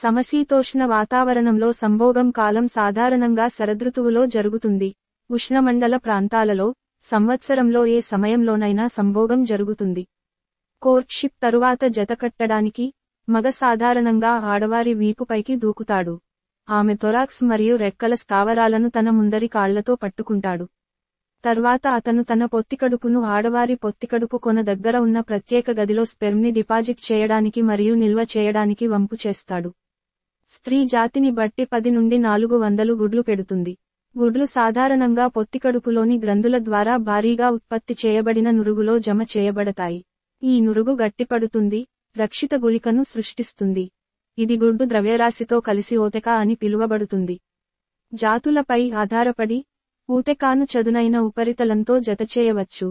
సమశీతోష్ణ వాతావరణంలో సంభోగం కాలం సాధారణంగా శరదృతువులో జరుగుతుంది ఉష్ణమండల ప్రాంతాలలో సంవత్సరంలో ఏ సమయంలోనైనా సంభోగం జరుగుతుంది కోర్ట్షిప్ తరువాత జతకట్టడానికి మగ సాధారణంగా ఆడవారి వీపుపైకి దూకుతాడు ఆమె తొరాక్స్ మరియు రెక్కల స్థావరాలను తన ముందరి కాళ్లతో పట్టుకుంటాడు తర్వాత అతను తన పొత్తికడుపును ఆడవారి పొత్తికడుపు కొన దగ్గర ఉన్న ప్రత్యేక గదిలో స్పెర్మ్ని డిపాజిట్ చేయడానికి మరియు నిల్వ చేయడానికి వంపు చేస్తాడు స్త్రీ జాతిని బట్టి పది నుండి నాలుగు వందలు గుడ్లు పెడుతుంది గుడ్లు సాధారణంగా పొత్తికడుపులోని గ్రంథుల ద్వారా భారీగా ఉత్పత్తి చేయబడిన నురుగులో జమ చేయబడతాయి ఈ నురుగు గట్టిపడుతుంది రక్షిత గుళికను సృష్టిస్తుంది ఇది గుడ్డు ద్రవ్యరాశితో కలిసి ఓతెక అని పిలువబడుతుంది జాతులపై ఆధారపడి ఊతెకాను చదునైన ఉపరితలంతో జతచేయవచ్చు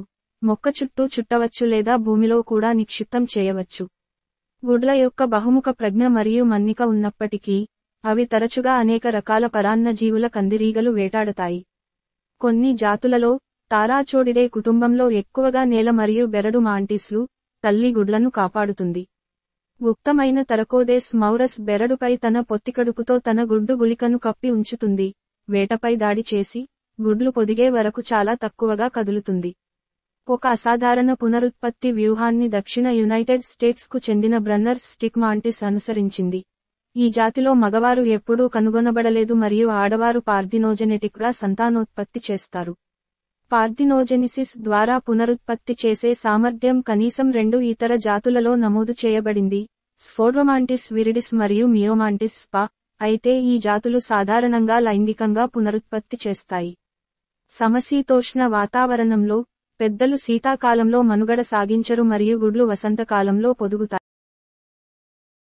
మొక్క చుట్టూ చుట్టవచ్చు లేదా భూమిలో కూడా నిక్షిప్తం చేయవచ్చు గుడ్ల యొక్క బహుముఖ ప్రజ్ఞ మరియు మన్నిక ఉన్నప్పటికీ అవి తరచుగా అనేక రకాల పరాన్న జీవుల కందిరీగలు వేటాడతాయి కొన్ని జాతులలో తారాచోడిడే కుటుంబంలో ఎక్కువగా నేల మరియు బెరడు మాంటిస్లు తల్లి గుడ్లను కాపాడుతుంది గుప్తమైన తరకోదేస్ మౌరస్ బెరడుపై తన పొత్తికడుపుతో తన గుడ్డు గులికను కప్పి ఉంచుతుంది వేటపై దాడి చేసి గుడ్లు పొదిగే వరకు చాలా తక్కువగా కదులుతుంది ఒక అసాధారణ పునరుత్పత్తి వ్యూహాన్ని దక్షిణ యునైటెడ్ స్టేట్స్ కు చెందిన బ్రన్నర్స్ స్టిక్మాంటిస్ అనుసరించింది ఈ జాతిలో మగవారు ఎప్పుడూ కనుగొనబడలేదు మరియు ఆడవారు గా సంతానోత్పత్తి చేస్తారు పార్థినోజెనిసిస్ ద్వారా పునరుత్పత్తి చేసే సామర్థ్యం కనీసం రెండు ఇతర జాతులలో నమోదు చేయబడింది స్ఫోడ్రోమాంటిస్ విరిడిస్ మరియు మియోమాంటిస్ స్పా అయితే ఈ జాతులు సాధారణంగా లైంగికంగా పునరుత్పత్తి చేస్తాయి సమశీతోష్ణ వాతావరణంలో పెద్దలు శీతాకాలంలో మనుగడ సాగించరు మరియు గుడ్లు వసంతకాలంలో పొదుగుతాయి